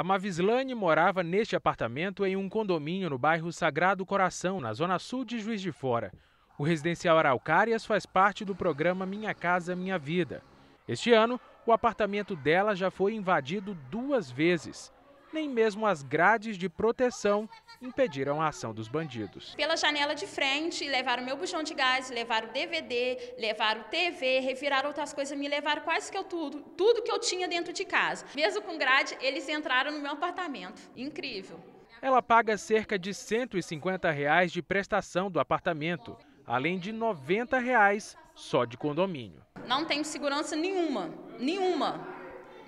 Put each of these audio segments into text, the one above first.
A Mavislane morava neste apartamento em um condomínio no bairro Sagrado Coração, na zona sul de Juiz de Fora. O residencial Araucárias faz parte do programa Minha Casa Minha Vida. Este ano, o apartamento dela já foi invadido duas vezes nem mesmo as grades de proteção impediram a ação dos bandidos. Pela janela de frente, levaram meu bujão de gás, levaram DVD, levaram TV, reviraram outras coisas, me levaram quase que eu tudo, tudo que eu tinha dentro de casa. Mesmo com grade, eles entraram no meu apartamento. Incrível. Ela paga cerca de 150 reais de prestação do apartamento, além de 90 reais só de condomínio. Não tenho segurança nenhuma, nenhuma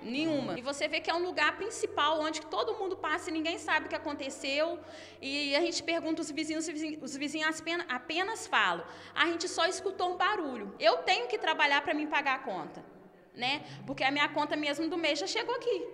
nenhuma. E você vê que é um lugar principal onde todo mundo passa e ninguém sabe o que aconteceu. E a gente pergunta os vizinhos, os vizinhos apenas falam: a gente só escutou um barulho. Eu tenho que trabalhar para me pagar a conta, né? Porque a minha conta mesmo do mês já chegou aqui.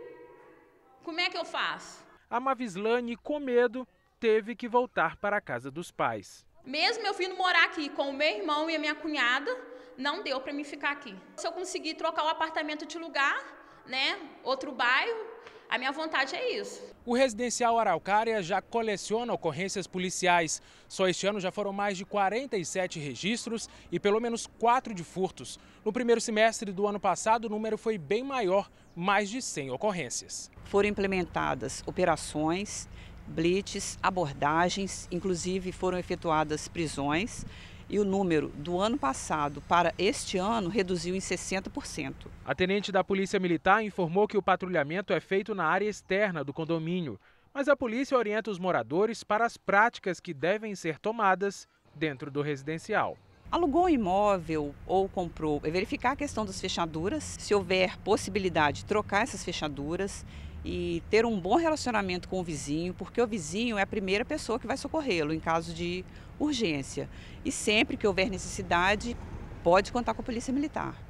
Como é que eu faço? A Mavislane, com medo, teve que voltar para a casa dos pais. Mesmo eu vindo morar aqui com o meu irmão e a minha cunhada, não deu para mim ficar aqui. Se eu conseguir trocar o apartamento de lugar, né, outro bairro. A minha vontade é isso. O residencial Araucária já coleciona ocorrências policiais. Só este ano já foram mais de 47 registros e pelo menos 4 de furtos. No primeiro semestre do ano passado, o número foi bem maior, mais de 100 ocorrências. Foram implementadas operações, blitzes, abordagens, inclusive foram efetuadas prisões e o número do ano passado para este ano reduziu em 60%. A tenente da Polícia Militar informou que o patrulhamento é feito na área externa do condomínio, mas a polícia orienta os moradores para as práticas que devem ser tomadas dentro do residencial alugou um imóvel ou comprou, é verificar a questão das fechaduras, se houver possibilidade, de trocar essas fechaduras e ter um bom relacionamento com o vizinho, porque o vizinho é a primeira pessoa que vai socorrê-lo em caso de urgência. E sempre que houver necessidade, pode contar com a Polícia Militar.